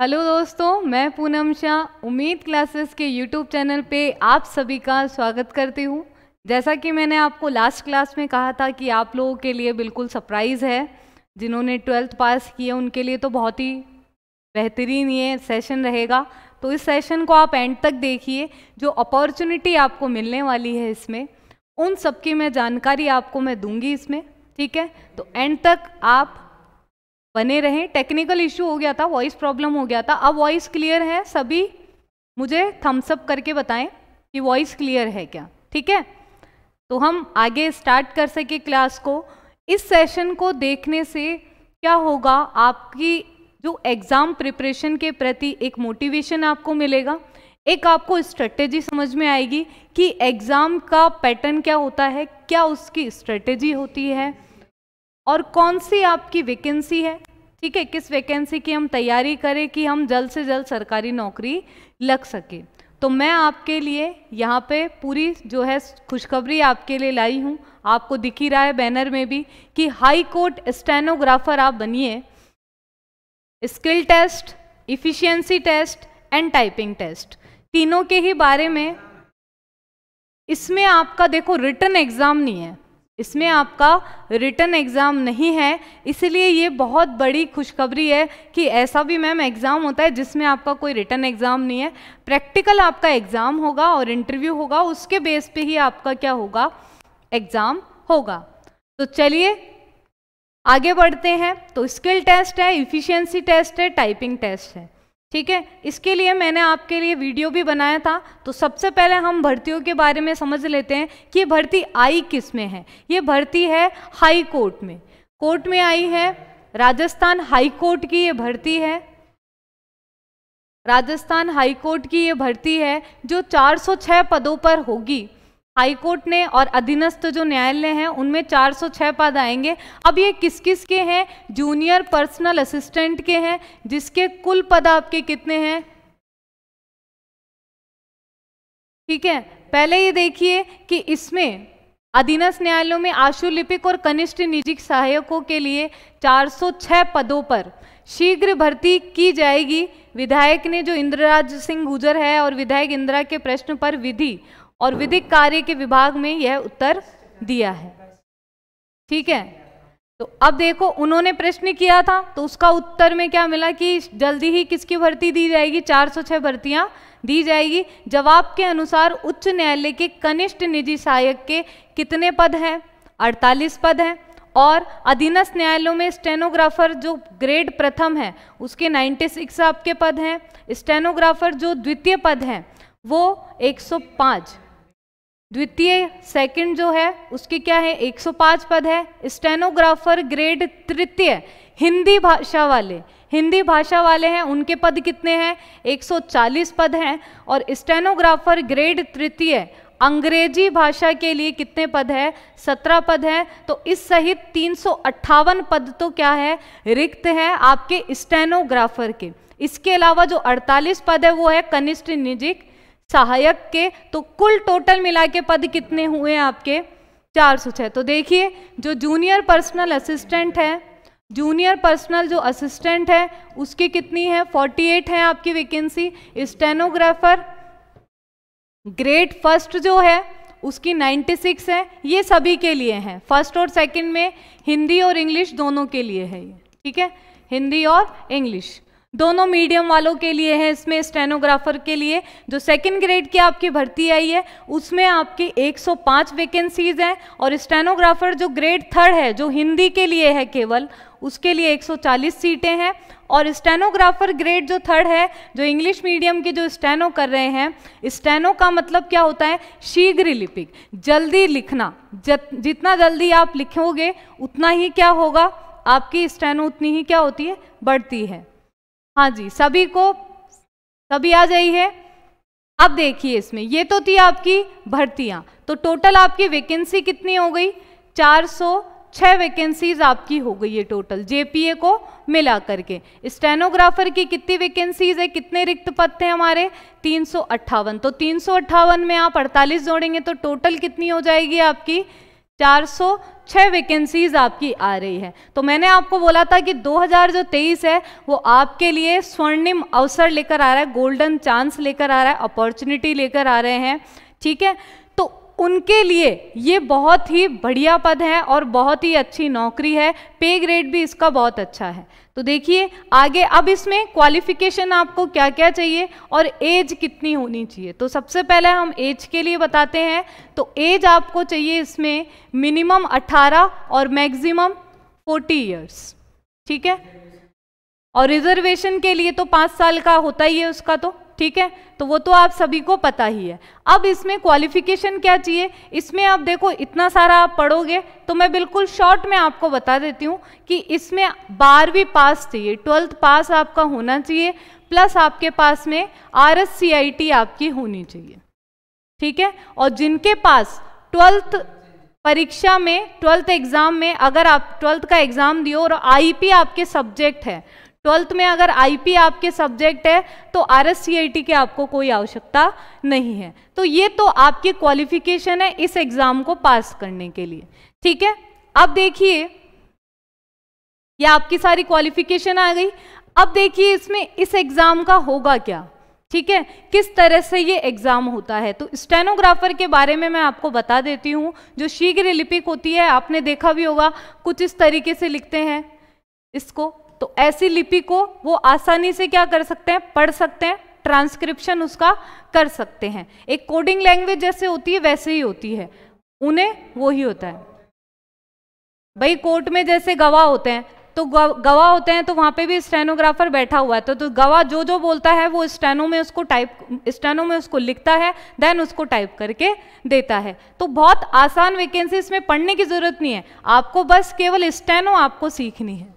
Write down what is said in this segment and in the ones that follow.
hello दोस्तों मैं पूनम शाह उम्मीद क्लासेस के यूट्यूब चैनल पे आप सभी का स्वागत करती हूँ जैसा कि मैंने आपको लास्ट क्लास में कहा था कि आप लोगों के लिए बिल्कुल सरप्राइज़ है जिन्होंने ट्वेल्थ पास किए उनके लिए तो बहुत ही बेहतरीन ये सेशन रहेगा तो इस सेशन को आप एंड तक देखिए जो अपॉर्चुनिटी आपको मिलने वाली है इसमें उन सबकी मैं जानकारी आपको मैं दूंगी इसमें ठीक है तो एंड तक आप बने रहें टेक्निकल इश्यू हो गया था वॉइस प्रॉब्लम हो गया था अब वॉइस क्लियर है सभी मुझे थम्सअप करके बताएं कि वॉइस क्लियर है क्या ठीक है तो हम आगे स्टार्ट कर सके क्लास को इस सेशन को देखने से क्या होगा आपकी जो एग्ज़ाम प्रिपरेशन के प्रति एक मोटिवेशन आपको मिलेगा एक आपको स्ट्रेटेजी समझ में आएगी कि एग्ज़ाम का पैटर्न क्या होता है क्या उसकी स्ट्रेटेजी होती है और कौन सी आपकी वैकेंसी है ठीक है किस वैकेंसी की हम तैयारी करें कि हम जल्द से जल्द सरकारी नौकरी लग सके तो मैं आपके लिए यहाँ पे पूरी जो है खुशखबरी आपके लिए लाई हूँ आपको दिख ही रहा है बैनर में भी कि हाई कोर्ट स्टेनोग्राफर आप बनिए skill test efficiency test and typing test तीनों के ही बारे में इसमें आपका देखो रिटर्न एग्ज़ाम नहीं है इसमें आपका रिटर्न एग्ज़ाम नहीं है इसलिए ये बहुत बड़ी खुशखबरी है कि ऐसा भी मैम एग्ज़ाम होता है जिसमें आपका कोई रिटर्न एग्ज़ाम नहीं है प्रैक्टिकल आपका एग्ज़ाम होगा और इंटरव्यू होगा उसके बेस पे ही आपका क्या होगा एग्ज़ाम होगा तो चलिए आगे बढ़ते हैं तो स्किल टेस्ट है इफ़िशियंसी टेस्ट है टाइपिंग टेस्ट है ठीक है इसके लिए मैंने आपके लिए वीडियो भी बनाया था तो सबसे पहले हम भर्तियों के बारे में समझ लेते हैं कि ये भर्ती आई किस में है ये भर्ती है हाई कोर्ट में कोर्ट में आई है राजस्थान हाई कोर्ट की ये भर्ती है राजस्थान हाई कोर्ट की ये भर्ती है जो 406 पदों पर होगी कोर्ट ने और अधीनस्थ जो न्यायालय हैं उनमें 406 पद आएंगे अब ये किस किस के हैं जूनियर पर्सनल असिस्टेंट के हैं जिसके कुल पद आपके कितने हैं ठीक है पहले ये देखिए कि इसमें अधीनस्थ न्यायालयों में आशुलिपिक और कनिष्ठ निजी सहायकों के लिए 406 पदों पर शीघ्र भर्ती की जाएगी विधायक ने जो इंद्रराज सिंह गुजर है और विधायक इंदिरा के प्रश्न पर विधि और विधिक कार्य के विभाग में यह उत्तर दिया है ठीक है तो अब देखो उन्होंने प्रश्न किया था तो उसका उत्तर में क्या मिला कि जल्दी ही किसकी भर्ती दी जाएगी 406 भर्तियां दी जाएगी जवाब के अनुसार उच्च न्यायालय के कनिष्ठ निजी सहायक के कितने पद हैं 48 पद हैं और अधीनस्थ न्यायालयों में स्टेनोग्राफर जो ग्रेड प्रथम है उसके 96 आपके पद हैं स्टेनोग्राफर जो द्वितीय पद हैं वो एक द्वितीय सेकंड जो है उसके क्या है 105 पद है स्टेनोग्राफर ग्रेड तृतीय हिंदी भाषा वाले हिंदी भाषा वाले हैं उनके पद कितने हैं 140 पद हैं और स्टेनोग्राफर ग्रेड तृतीय अंग्रेजी भाषा के लिए कितने पद है 17 पद है तो इस सहित तीन पद तो क्या है रिक्त है आपके स्टेनोग्राफर के इसके अलावा जो 48 पद है वो है कनिष्ठ निजिक सहायक के तो कुल टोटल मिला के पद कितने हुए आपके चार सौ छः तो देखिए जो जूनियर पर्सनल असिस्टेंट है जूनियर पर्सनल जो असिस्टेंट है उसकी कितनी है 48 है आपकी वैकेंसी स्टेनोग्राफर ग्रेड फर्स्ट जो है उसकी 96 है ये सभी के लिए हैं फर्स्ट और सेकंड में हिंदी और इंग्लिश दोनों के लिए है ये ठीक है हिंदी और इंग्लिश दोनों मीडियम वालों के लिए है इसमें स्टेनोग्राफर के लिए जो सेकेंड ग्रेड की आपकी भर्ती आई है उसमें आपकी 105 वैकेंसीज हैं और स्टेनोग्राफर जो ग्रेड थर्ड है जो हिंदी के लिए है केवल उसके लिए 140 सीटें हैं और स्टेनोग्राफर ग्रेड जो थर्ड है जो इंग्लिश मीडियम की जो स्टेनो कर रहे हैं स्टेनो का मतलब क्या होता है शीघ्र लिपिक जल्दी लिखना जत, जितना जल्दी आप लिखोगे उतना ही क्या होगा आपकी स्टेनो उतनी ही क्या होती है बढ़ती है हाँ जी सभी को सभी आ जाइए अब देखिए इसमें ये तो थी आपकी भर्तियां तो टोटल आपकी वैकेंसी कितनी हो गई चार सौ वैकेंसीज आपकी हो गई है टोटल जेपीए को मिला करके स्टेनोग्राफर की कितनी वैकेंसीज है कितने रिक्त पद थे हमारे तीन तो तीन में आप अड़तालीस जोड़ेंगे तो टोटल कितनी हो जाएगी आपकी चार सौ छः वैकेंसीज आपकी आ रही है तो मैंने आपको बोला था कि 2023 है वो आपके लिए स्वर्णिम अवसर लेकर आ रहा है गोल्डन चांस लेकर आ रहा है अपॉर्चुनिटी लेकर आ रहे हैं ठीक है उनके लिए ये बहुत ही बढ़िया पद है और बहुत ही अच्छी नौकरी है पे ग्रेड भी इसका बहुत अच्छा है तो देखिए आगे अब इसमें क्वालिफिकेशन आपको क्या क्या चाहिए और एज कितनी होनी चाहिए तो सबसे पहले हम एज के लिए बताते हैं तो एज आपको चाहिए इसमें मिनिमम 18 और मैक्सिमम 40 इयर्स ठीक है और रिजर्वेशन के लिए तो पाँच साल का होता ही है उसका तो ठीक है तो वो तो आप सभी को पता ही है अब इसमें क्वालिफिकेशन क्या चाहिए इसमें आप देखो इतना सारा आप पढ़ोगे तो मैं बिल्कुल शॉर्ट में आपको बता देती हूँ कि इसमें बारहवीं पास चाहिए ट्वेल्थ पास आपका होना चाहिए प्लस आपके पास में आर आपकी होनी चाहिए ठीक है और जिनके पास ट्वेल्थ परीक्षा में ट्वेल्थ एग्ज़ाम में अगर आप ट्वेल्थ का एग्ज़ाम दियो और आईपी आपके सब्जेक्ट है ट्वेल्थ में अगर आईपी आपके सब्जेक्ट है तो आर एस की आपको कोई आवश्यकता नहीं है तो ये तो आपके क्वालिफिकेशन है इस एग्ज़ाम को पास करने के लिए ठीक है अब देखिए ये आपकी सारी क्वालिफिकेशन आ गई अब देखिए इसमें इस एग्ज़ाम का होगा क्या ठीक है किस तरह से ये एग्ज़ाम होता है तो स्टेनोग्राफर के बारे में मैं आपको बता देती हूँ जो शीघ्र लिपिक होती है आपने देखा भी होगा कुछ इस तरीके से लिखते हैं इसको तो ऐसी लिपि को वो आसानी से क्या कर सकते हैं पढ़ सकते हैं ट्रांसक्रिप्शन उसका कर सकते हैं एक कोडिंग लैंग्वेज जैसे होती है वैसे ही होती है उन्हें वो ही होता है भाई कोर्ट में जैसे गवाह होते हैं तो गवाह होते हैं तो वहां पे भी स्टेनोग्राफर बैठा हुआ है तो, तो गवाह जो जो बोलता है वो स्टेनो में उसको टाइप स्टेनो में उसको लिखता है देन उसको टाइप करके देता है तो बहुत आसान वैकेंसी इसमें पढ़ने की ज़रूरत नहीं है आपको बस केवल स्टेनो आपको सीखनी है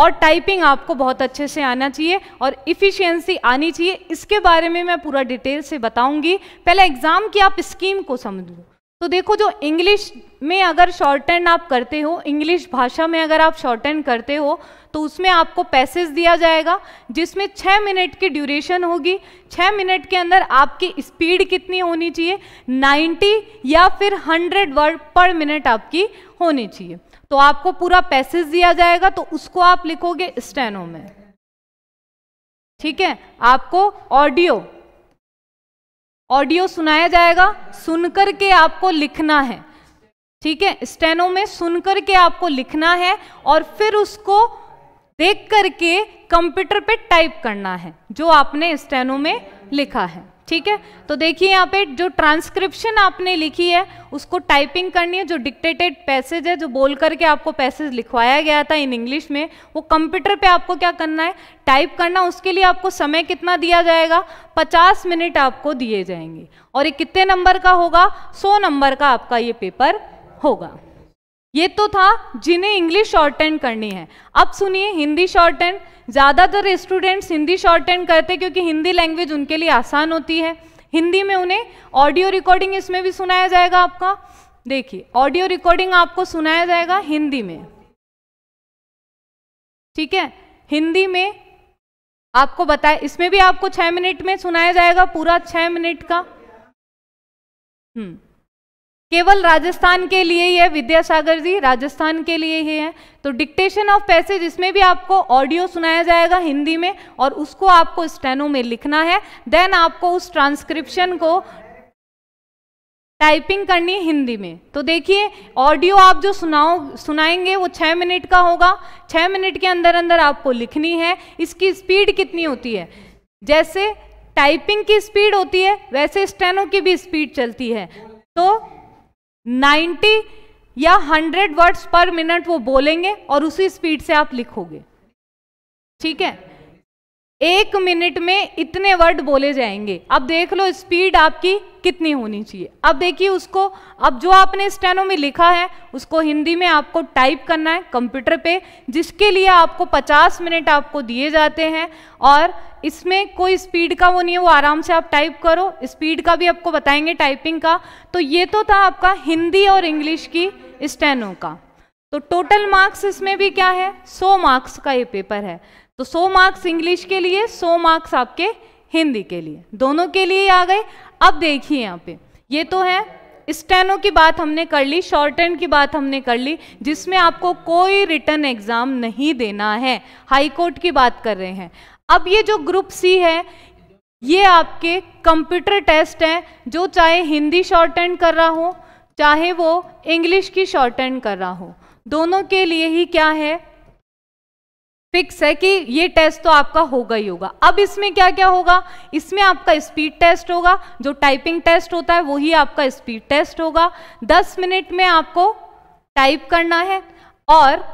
और टाइपिंग आपको बहुत अच्छे से आना चाहिए और इफ़िशियंसी आनी चाहिए इसके बारे में मैं पूरा डिटेल से बताऊंगी पहले एग्ज़ाम की आप स्कीम को समझ लो तो देखो जो इंग्लिश में अगर शॉर्ट एंड आप करते हो इंग्लिश भाषा में अगर आप शॉर्ट एंड करते हो तो उसमें आपको पैसेज दिया जाएगा जिसमें छः मिनट की ड्यूरेशन होगी छः मिनट के अंदर आपकी स्पीड कितनी होनी चाहिए नाइन्टी या फिर हंड्रेड वर्ड पर मिनट आपकी होनी चाहिए तो आपको पूरा पैसेज दिया जाएगा तो उसको आप लिखोगे स्टेनो में ठीक है आपको ऑडियो ऑडियो सुनाया जाएगा सुनकर के आपको लिखना है ठीक है स्टेनो में सुनकर के आपको लिखना है और फिर उसको देख करके कंप्यूटर पे टाइप करना है जो आपने स्टेनो में लिखा है ठीक है तो देखिए यहाँ पे जो ट्रांसक्रिप्शन आपने लिखी है उसको टाइपिंग करनी है जो डिक्टेटेड पैसेज है जो बोल करके आपको पैसेज लिखवाया गया था इन इंग्लिश में वो कंप्यूटर पे आपको क्या करना है टाइप करना उसके लिए आपको समय कितना दिया जाएगा 50 मिनट आपको दिए जाएंगे और ये कितने नंबर का होगा 100 नंबर का आपका ये पेपर होगा ये तो था जिन्हें इंग्लिश शॉर्ट एंड करनी है अब सुनिए हिंदी शॉर्ट एंड ज़्यादातर स्टूडेंट्स हिंदी शॉर्ट एंड करते क्योंकि हिंदी लैंग्वेज उनके लिए आसान होती है हिंदी में उन्हें ऑडियो रिकॉर्डिंग इसमें भी सुनाया जाएगा आपका देखिए ऑडियो रिकॉर्डिंग आपको सुनाया जाएगा हिंदी में ठीक है हिंदी में आपको बताया इसमें भी आपको छः मिनट में सुनाया जाएगा पूरा छः मिनट का हम्म केवल राजस्थान के लिए ही है विद्यासागर जी राजस्थान के लिए ही है तो डिक्टेशन ऑफ पैसेज इसमें भी आपको ऑडियो सुनाया जाएगा हिंदी में और उसको आपको स्टेनो में लिखना है देन आपको उस ट्रांसक्रिप्शन को टाइपिंग करनी है हिंदी में तो देखिए ऑडियो आप जो सुनाओ सुनाएंगे वो छः मिनट का होगा छः मिनट के अंदर अंदर आपको लिखनी है इसकी स्पीड कितनी होती है जैसे टाइपिंग की स्पीड होती है वैसे स्टेनो की भी स्पीड चलती है तो 90 या 100 वर्ड्स पर मिनट वो बोलेंगे और उसी स्पीड से आप लिखोगे ठीक है एक मिनट में इतने वर्ड बोले जाएंगे अब देख लो स्पीड आपकी कितनी होनी चाहिए अब देखिए उसको अब जो आपने स्टेनो में लिखा है उसको हिंदी में आपको टाइप करना है कंप्यूटर पे जिसके लिए आपको 50 मिनट आपको दिए जाते हैं और इसमें कोई स्पीड का वो नहीं है वो आराम से आप टाइप करो स्पीड का भी आपको बताएंगे टाइपिंग का तो ये तो था आपका हिंदी और इंग्लिश की स्टेनो का तो टोटल मार्क्स इसमें भी क्या है सौ मार्क्स का ये पेपर है तो 100 मार्क्स इंग्लिश के लिए 100 मार्क्स आपके हिंदी के लिए दोनों के लिए आ गए अब देखिए यहाँ पे ये तो है स्टेनो की बात हमने कर ली शॉर्ट एंड की बात हमने कर ली जिसमें आपको कोई रिटर्न एग्जाम नहीं देना है हाई कोर्ट की बात कर रहे हैं अब ये जो ग्रुप सी है ये आपके कंप्यूटर टेस्ट हैं जो चाहे हिंदी शॉर्ट एंड कर रहा हो चाहे वो इंग्लिश की शॉर्ट एंड कर रहा हो दोनों के लिए ही क्या है फिक्स है कि ये टेस्ट तो आपका होगा ही होगा अब इसमें क्या क्या होगा इसमें आपका स्पीड टेस्ट होगा जो टाइपिंग टेस्ट होता है वही आपका स्पीड टेस्ट होगा दस मिनट में आपको टाइप करना है और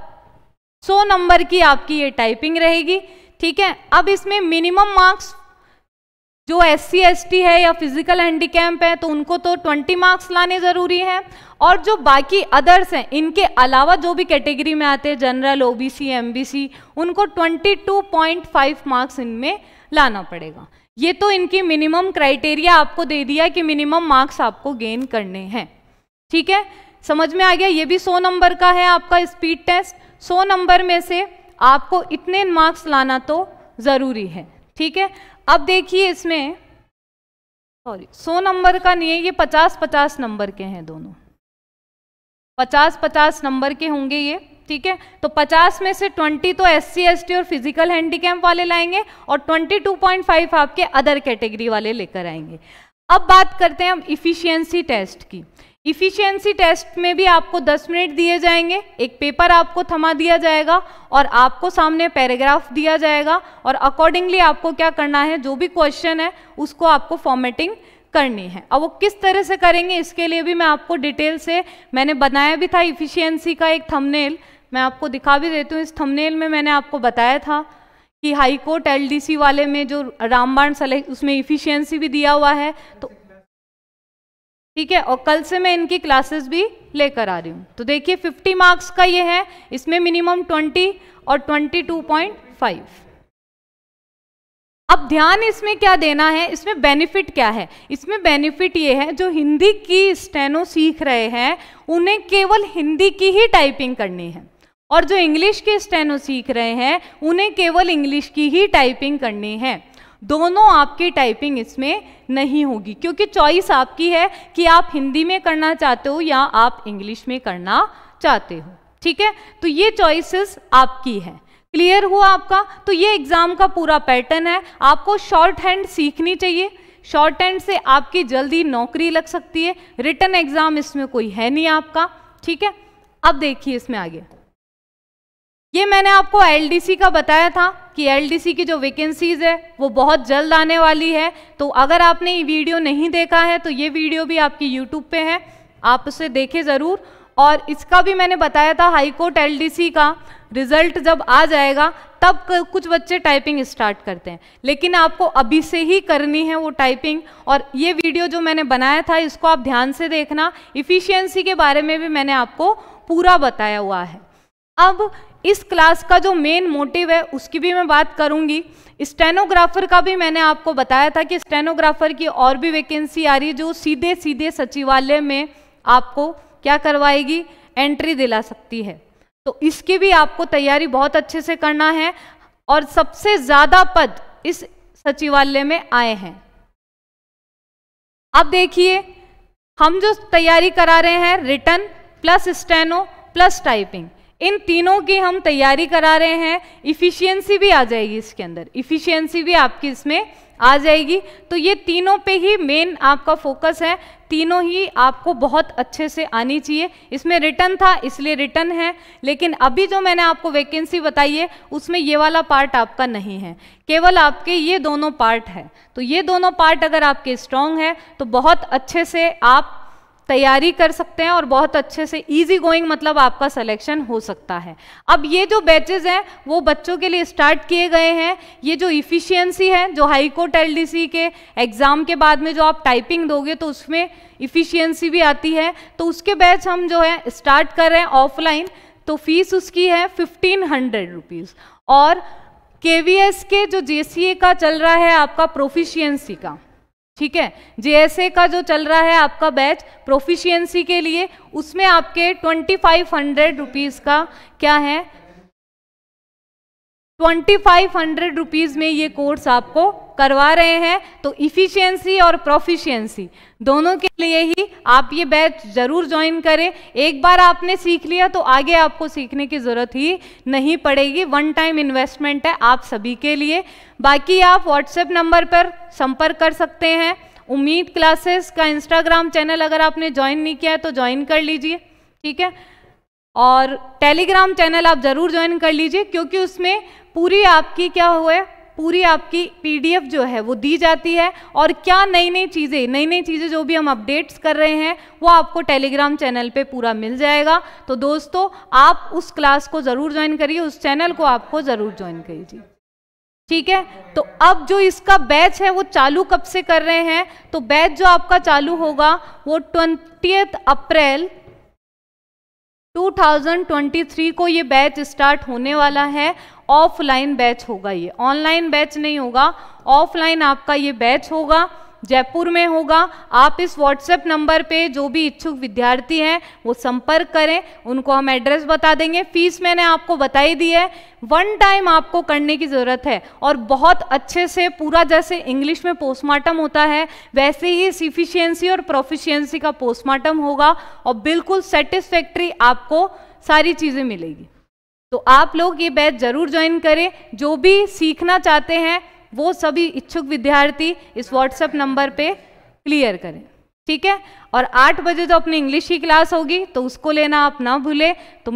सौ नंबर की आपकी ये टाइपिंग रहेगी ठीक है अब इसमें मिनिमम मार्क्स जो एस सी एस टी है या फिजिकल हैंडीकैम्प है तो उनको तो 20 मार्क्स लाने ज़रूरी है और जो बाकी अदर्स हैं इनके अलावा जो भी कैटेगरी में आते हैं जनरल ओबीसी एमबीसी उनको 22.5 मार्क्स इनमें लाना पड़ेगा ये तो इनकी मिनिमम क्राइटेरिया आपको दे दिया कि मिनिमम मार्क्स आपको गेन करने हैं ठीक है समझ में आ गया ये भी सौ नंबर का है आपका स्पीड टेस्ट सौ नंबर में से आपको इतने मार्क्स लाना तो ज़रूरी है ठीक है अब देखिए इसमें सॉरी सो नंबर का नहीं है ये पचास पचास नंबर के हैं दोनों पचास पचास नंबर के होंगे ये ठीक है तो 50 में से 20 तो एस सी और फिजिकल हैंडीकैप वाले लाएंगे और 22.5 आपके अदर कैटेगरी वाले लेकर आएंगे अब बात करते हैं हम इफिशियंसी टेस्ट की इफिशियंसी टेस्ट में भी आपको 10 मिनट दिए जाएंगे एक पेपर आपको थमा दिया जाएगा और आपको सामने पैराग्राफ दिया जाएगा और अकॉर्डिंगली आपको क्या करना है जो भी क्वेश्चन है उसको आपको फॉर्मेटिंग करनी है अब वो किस तरह से करेंगे इसके लिए भी मैं आपको डिटेल से मैंने बनाया भी था इफिशियंसी का एक थमनेल मैं आपको दिखा भी देती हूँ इस थमनेल में मैंने आपको बताया था कि हाईकोर्ट एल एलडीसी वाले में जो रामबाण सलेक्ट उसमें इफिशियंसी भी दिया हुआ है तो ठीक है और कल से मैं इनकी क्लासेस भी लेकर आ रही हूँ तो देखिए 50 मार्क्स का ये है इसमें मिनिमम 20 और 22.5 अब ध्यान इसमें क्या देना है इसमें बेनिफिट क्या है इसमें बेनिफिट ये है जो हिंदी की स्टेनो सीख रहे हैं उन्हें केवल हिंदी की ही टाइपिंग करनी है और जो इंग्लिश के स्टेनो सीख रहे हैं उन्हें केवल इंग्लिश की ही टाइपिंग करनी है दोनों आपकी टाइपिंग इसमें नहीं होगी क्योंकि चॉइस आपकी है कि आप हिंदी में करना चाहते हो या आप इंग्लिश में करना चाहते हो ठीक है तो ये चॉइसेस आपकी है क्लियर हुआ आपका तो ये एग्ज़ाम का पूरा पैटर्न है आपको शॉर्ट हैंड सीखनी चाहिए शॉर्ट हैंड से आपकी जल्दी नौकरी लग सकती है रिटर्न एग्ज़ाम इसमें कोई है नहीं आपका ठीक है अब देखिए इसमें आगे ये मैंने आपको एलडीसी का बताया था कि एलडीसी की जो वैकेंसीज है वो बहुत जल्द आने वाली है तो अगर आपने ये वीडियो नहीं देखा है तो ये वीडियो भी आपकी यूट्यूब पे है आप उसे देखें ज़रूर और इसका भी मैंने बताया था हाईकोर्ट एल का रिजल्ट जब आ जाएगा तब कुछ बच्चे टाइपिंग स्टार्ट करते हैं लेकिन आपको अभी से ही करनी है वो टाइपिंग और ये वीडियो जो मैंने बनाया था इसको आप ध्यान से देखना इफ़िशियंसी के बारे में भी मैंने आपको पूरा बताया हुआ है अब इस क्लास का जो मेन मोटिव है उसकी भी मैं बात करूंगी स्टेनोग्राफर का भी मैंने आपको बताया था कि स्टेनोग्राफर की और भी वैकेंसी आ रही है जो सीधे सीधे सचिवालय में आपको क्या करवाएगी एंट्री दिला सकती है तो इसकी भी आपको तैयारी बहुत अच्छे से करना है और सबसे ज़्यादा पद इस सचिवालय में आए हैं अब देखिए हम जो तैयारी करा रहे हैं written plus steno plus typing इन तीनों की हम तैयारी करा रहे हैं इफ़िशियंसी भी आ जाएगी इसके अंदर इफ़िशियंसी भी आपकी इसमें आ जाएगी तो ये तीनों पे ही मेन आपका फोकस है तीनों ही आपको बहुत अच्छे से आनी चाहिए इसमें रिटर्न था इसलिए रिटर्न है लेकिन अभी जो मैंने आपको वैकेंसी बताई है उसमें ये वाला पार्ट आपका नहीं है केवल आपके ये दोनों पार्ट है तो ये दोनों पार्ट अगर आपके स्ट्रांग है तो बहुत अच्छे से आप तैयारी कर सकते हैं और बहुत अच्छे से इजी गोइंग मतलब आपका सिलेक्शन हो सकता है अब ये जो बैचेज हैं वो बच्चों के लिए स्टार्ट किए गए हैं ये जो इफ़िशियंसी है जो हाई कोर्ट सी के एग्ज़ाम के बाद में जो आप टाइपिंग दोगे तो उसमें इफ़िशियंसी भी आती है तो उसके बैच हम जो है स्टार्ट कर रहे हैं ऑफलाइन तो फीस उसकी है फिफ्टीन हंड्रेड रुपीज़ और के के जो जे का चल रहा है आपका प्रोफिशियंसी का ठीक है जेएसए का जो चल रहा है आपका बैच प्रोफिशिएंसी के लिए उसमें आपके ट्वेंटी फाइव हंड्रेड रुपीज़ का क्या है ट्वेंटी फाइव हंड्रेड रुपीज़ में ये कोर्स आपको करवा रहे हैं तो इफ़िशियंसी और प्रोफिशियंसी दोनों के लिए ही आप ये बैच ज़रूर ज्वाइन करें एक बार आपने सीख लिया तो आगे आपको सीखने की ज़रूरत ही नहीं पड़ेगी वन टाइम इन्वेस्टमेंट है आप सभी के लिए बाकी आप व्हाट्सएप नंबर पर संपर्क कर सकते हैं उम्मीद क्लासेस का इंस्टाग्राम चैनल अगर आपने ज्वाइन नहीं किया है तो ज्वाइन कर लीजिए ठीक है और टेलीग्राम चैनल आप ज़रूर ज्वाइन कर लीजिए क्योंकि उसमें पूरी आपकी क्या हुआ है पूरी आपकी पीडीएफ जो है वो दी जाती है और क्या नई नई चीज़ें नई नई चीज़ें जो भी हम अपडेट्स कर रहे हैं वो आपको टेलीग्राम चैनल पे पूरा मिल जाएगा तो दोस्तों आप उस क्लास को ज़रूर ज्वाइन करिए उस चैनल को आपको ज़रूर ज्वाइन करिए ठीक है तो अब जो इसका बैच है वो चालू कब से कर रहे हैं तो बैच जो आपका चालू होगा वो ट्वेंटी अप्रैल 2023 को ये बैच स्टार्ट होने वाला है ऑफलाइन बैच होगा ये ऑनलाइन बैच नहीं होगा ऑफलाइन आपका ये बैच होगा जयपुर में होगा आप इस व्हाट्सएप नंबर पे जो भी इच्छुक विद्यार्थी हैं वो संपर्क करें उनको हम एड्रेस बता देंगे फीस मैंने आपको बताई दी है वन टाइम आपको करने की ज़रूरत है और बहुत अच्छे से पूरा जैसे इंग्लिश में पोस्टमार्टम होता है वैसे ही सिफिशियंसी और प्रोफिशियंसी का पोस्टमार्टम होगा और बिल्कुल सेटिस्फैक्ट्री आपको सारी चीज़ें मिलेगी तो आप लोग ये बैच ज़रूर ज्वाइन करें जो भी सीखना चाहते हैं वो सभी इच्छुक विद्यार्थी इस व्हाट्सएप नंबर पे क्लियर करें ठीक है और आठ बजे जो तो अपनी इंग्लिश की क्लास होगी तो उसको लेना आप ना भूलें तो